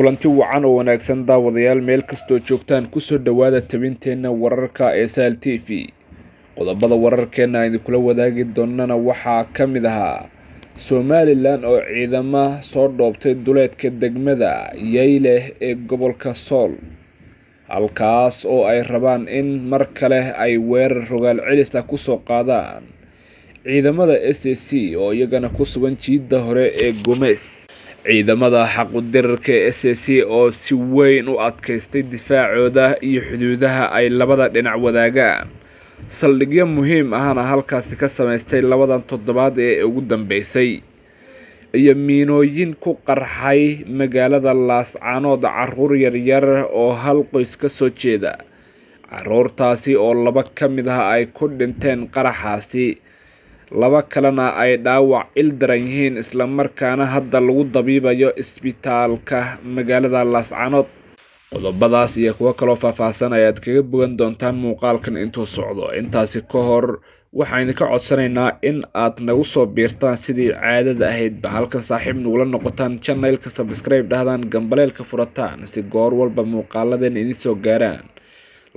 kulanti wacan oo wanaagsan daawadayaal meel kastoo joogtaan kusoo dhowaada tabinteenna wararka ee sal t v qodobada wararkeenna idinkula wadaagi doonana waxaa ka mid ahaa somalilan oo ciidama soo dhoobtay duleedka degmada yayleh ee gobolka sool halkaas oo ay rabaan in mar kale ay weerar rogaal celisa kusoo qaadaan ciidamada s a c oo iyagana ku sugan jiidda hore ee gomes ciidamada xaqudirarka e s c oo si weyn u adkaystay difaacooda iyo xuduudaha ay labada dhinac wadaagaan saldhigyo muhiim ahna halkaasi ka samaystay labadan toddobaad ee ugu dambeysay iyo miinooyin ku qarxay magaalada laascanood caruur yaryar oo hal qoys ka soo jeeda caruurtaasi oo laba ka mid ah ay ku dhinteen qaraxaasi laba kalena ay dhaawac il daran yihiin isla markaana hadda lagu dabiibayo isbitaalka magaalada laascanood qodobadaas iyo kuwo kaloo faahfaahsan ayaad kaga bogan doontaan muuqaalkan intuu socdo intaasi ka hor waxaan ka codsanaynaa in aad nagu soo biirtaan sidii caadada ahaydba halkan saaxiib nagula noqotaan janalka sabskribe dhahdaan gambaleelka furataan si goor walba muuqaaladeen idin soo gaaraan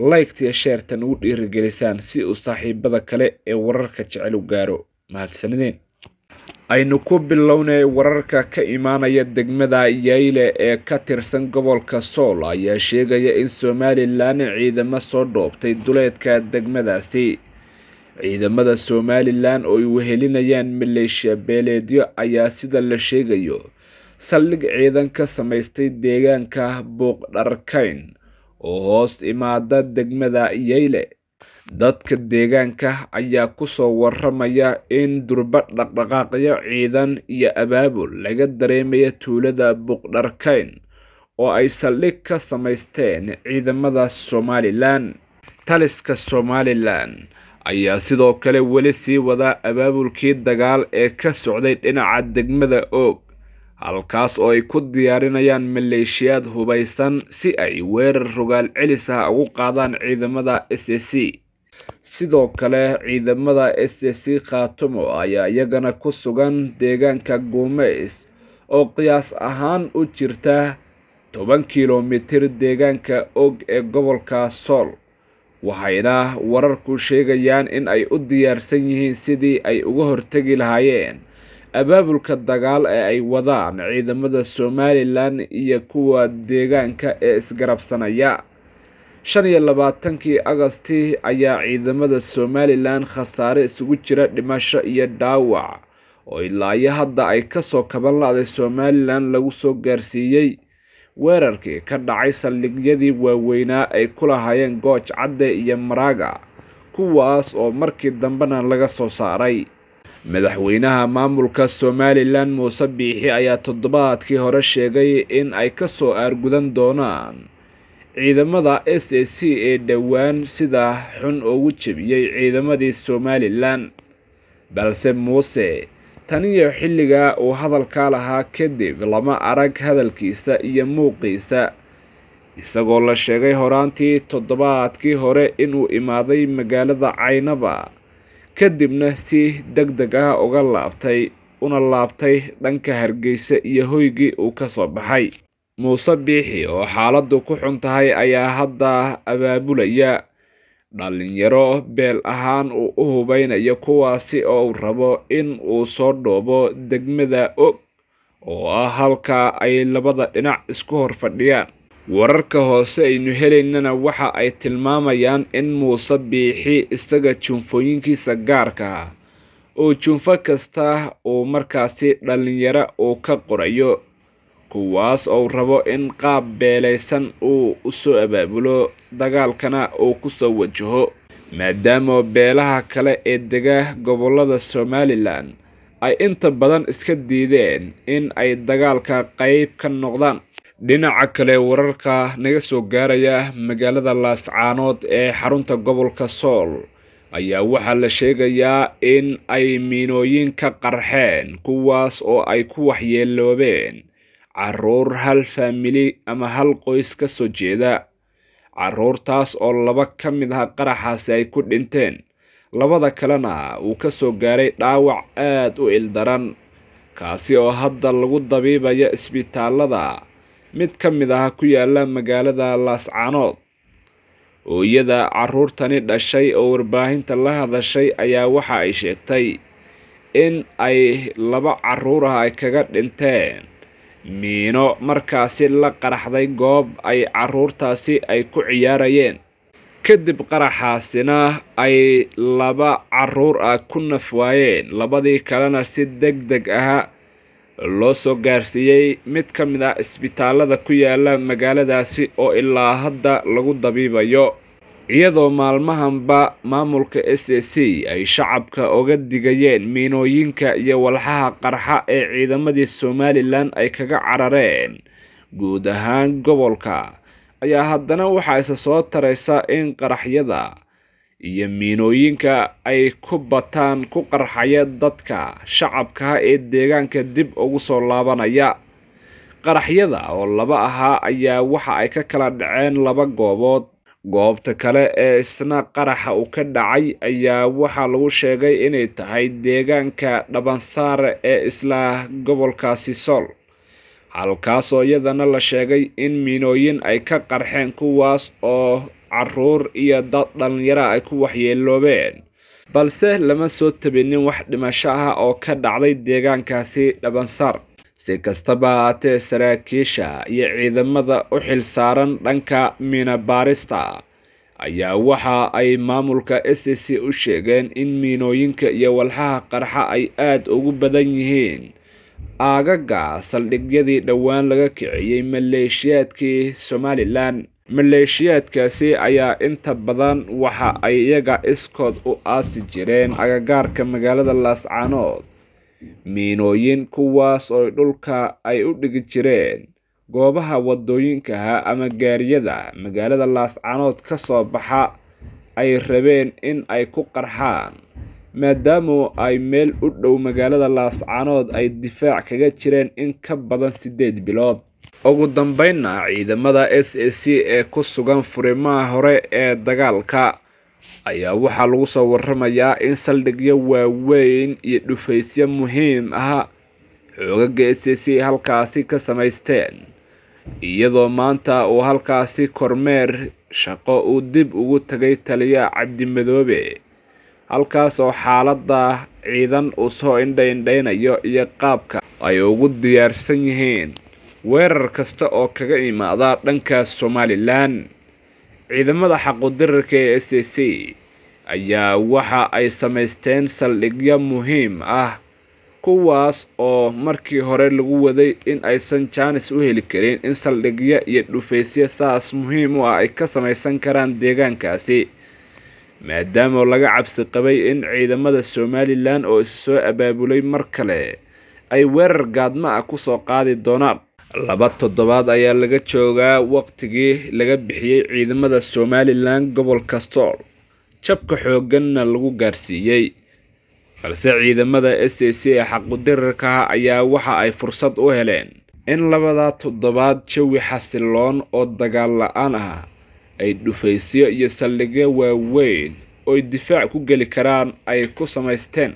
laygtiyo sheertan ugu dhiirigelisaan si uu saaxiibada kale ee wararka jecel u gaaro mahadsanideen aynu ku bilownay wararka ka imaanaya degmada yayle ee ka tirsan gobolka sool ayaa sheegaya in somalilan ciidamo soo dhoobtay duleedka degmadaasi ciidamada somalilan oo ay wehelinayaan maleeshiya beeleedyo ayaa sida la sheegayo saldhig ciidan ka samaystay deegaanka buuq dharkayn oo hoos imaada degmada yayle Dadka deegaanka ayaa kusoo waramaya in durba dhaqdhaqaaqyo ciidan iyo abaabul laga dareemaya tuulada Buqdarkayn oo ay saldhig ka samaysteen ciidamada Somalilan. Taliska Somalilan ayaa sidoo kale weli sii wadaa abaabulkii dagaal ee ka socday dhinaca degmada oog halkaas oo ay ku diyaarinayaan maleeshiyaad hubeysan si ay weerar rogaal celis ah ugu qaadaan ciidamada s c sidoo kale ciidamada scc khaatumo ayaa iyagana ku sugan deegaanka gumeys oo qiyaas ahaan u jirta toban kilomitir deegaanka og ee gobolka sool waxayna wararku sheegayaan in ay u diyaarsan yihiin sidii ay uga hortegi lahaayeen abaabulka dagaal ee ay wadaan ciidamada somalilan iyo kuwa deegaanka ee isgarabsanaya shan iyo labaatankii agasti ayaa ciidamada somalilan khasaare isugu jira dhimasho iyo dhaawac oo ilaa iyo hadda ay kasoo kaban la-day somalilan lagu soo gaarsiiyey weerarkii ka dhacay saldhigyadii waaweynaa ay ku lahaayeen gooj cadde iyo maraaga kuwaas oo markii dambena laga soo saaray madaxweynaha maamulka somalilan muuse biixi ayaa toddobaadkii hore sheegay in ay kasoo aargudan doonaan ciidamada s a c ee dhowaan sidaa xun ugu jebiyey ciidamadii somalilan balse muuse taniyo xilligaa uu hadalkaa lahaa kadib lama arag hadalkiisa iyo muuqiisa isagoo la sheegay horaantii toddobaadkii hore inuu imaaday magaalada caynaba kadibna si deg deg ah uga laabtay una laabtay dhanka hargeysa iyo hoygii uu ka soo baxay Muuse Biixi oo xaaladdu ku xun tahay ayaa hadda abaabulaya dhallinyaro beel ahaan uu u hubaynaya kuwaasi oo uu rabo in uu soo dhoobo degmada Og oo ah halka ay labada dhinac isku hor fadhiyaan wararka hoose aynu helaynana waxa ay tilmaamayaan in muuse biixi isaga juunfooyinkiisa gaarka ah oo juunfo kasta uu markaasi dhallinyaro uu ka qorayo kuwaas ou rabo in qaab beelaysan uu u soo abaabulo dagaalkana uu ku soo wajaho maadaama beelaha kale ee dega gobollada somalilan ay inta badan iska diideen in ay dagaalka qayb ka noqdaan dhinaca kale wararka naga soo gaaraya magaalada laascaanood ee xarunta gobolka sool ayaa waxaa la sheegayaa in ay miinooyin ka qarxeen kuwaas oo ay ku waxyeeloobeen caruur hal faamili ama hal qoys ka soo jeeda caruurtaas oo laba ka mid ah qaraxaasi ay ku dhinteen labada kalena uu ka soo gaaray dhaawac aad u ildaran kaasi oo hadda lagu dabiibayo isbitaalada mid ka mid ah ku yaala magaalada laascaanood hooyada caruurtani dhashay oo warbaahinta la hadashay ayaa waxa ay sheegtay in ay laba caruur ah ay kaga dhinteen miino markaasi la qaraxday goob ay caruurtaasi ay ku ciyaarayeen kadib qaraxaasina ay laba carruur ah ku naf waayeen labadii kalena si deg deg ah loo soo gaarsiiyey mid ka mid ah isbitaalada ku yaala magaaladaasi oo ilaa hadda lagu dabiibayo iyadoo maalmahanba maamulka s a c ay shacabka oga digayeen miinooyinka iyo walxaha qarxa ee ciidamadii somalilan ay kaga carareen guud ahaan gobolka ayaa haddana waxaa ise soo taraysa in qaraxyada iyo miinooyinka ay ku bataan ku qarxaya dadka shacabkaha ee deegaanka dib ugu soo laabanaya qaraxyada oo laba ahaa ayaa waxa ay ka kala dhaceen laba goobood goobta kale ee isna qaraxa uu ka dhacay ayaa waxaa lagu sheegay inay tahay deegaanka dhabansaare ee isla gobolkaasi sool halkaasoo iyadana la sheegay in miinooyin ay ka qarxeen kuwaas oo caruur iyo dad dhallinyara ay ku waxyeelloobeen balse lama soo tabinin wax dhimasho ah oo ka dhacday deegaankaasi dhabansaar si kastaba haatee saraakiisha iyo ciidamada u xil saaran dhanka miinabaarista ayaa waxa ay maamulka s c u sheegeen in miinooyinka iyo walxaha qarxa ay aada ugu badan yihiin aagaga saldhigyadii dhowaan laga kiciyey maleeshiyaadkii somalilan maleeshiyaadkaasi ayaa inta badan waxa ay iyaga iskood u aasi jireen agagaarka magaalada laascaanood miinooyin kuwaas oo dhulka ay u dhigi jireen goobaha waddooyinkaha ama gaariyada magaalada laascanood ka soo baxa ay rabeen in ay ku qarxaan maadaama ay meel u dhow magaalada laascanood ay difaac kaga jireen in ka badan siddeed bilood ugu dambeynna ciidamada s a c ee ku sugan furimaha hore ee dagaalka ayaa waxaa lagu soo waramayaa in saldhigyo waaweyn iyo dhufaysyo muhiim ah xoogaga s c halkaasi ka samaysteen iyadoo maanta uu halkaasi kormeer shaqo uu dib ugu tegay taliya cabdimadoobe halkaas oo xaaladda ciidan uu soo indhaindhaynayo iyo qaabka ay ugu diyaarsan yihiin weerar kasta oo kaga imaada dhankaas somalilan ciidamada xaquudirarka ee s s c ayaa waxa ay samaysteen saldhigyo muhiim ah kuwaas oo markii hore lagu waday in aysan jaanis u heli karin in saldhigyo iyo dhufaysyo saas muhiim u ah ay ka samaysan karaan deegaankaasi maadaamaoo laga cabsi qabay in ciidamada somalilan oo isu soo abaabulay mar kale ay weerar gaadma ah kusoo qaadi doonaan laba toddobaad ayaa laga joogaa waqtigii laga bixiyey ciidamada somalilan gobolka sool jabka xoogganna lagu gaarsiiyey balse ciidamada s a c ee xaqudirarka ayaa waxa ay fursad u heleen in labadaa toddobaad jawi xasiloon oo dagaal la-aan ah ay dhufaysyo iyo saldhigyo waaweyn oy difaac ku geli karaan ay ku samaysteen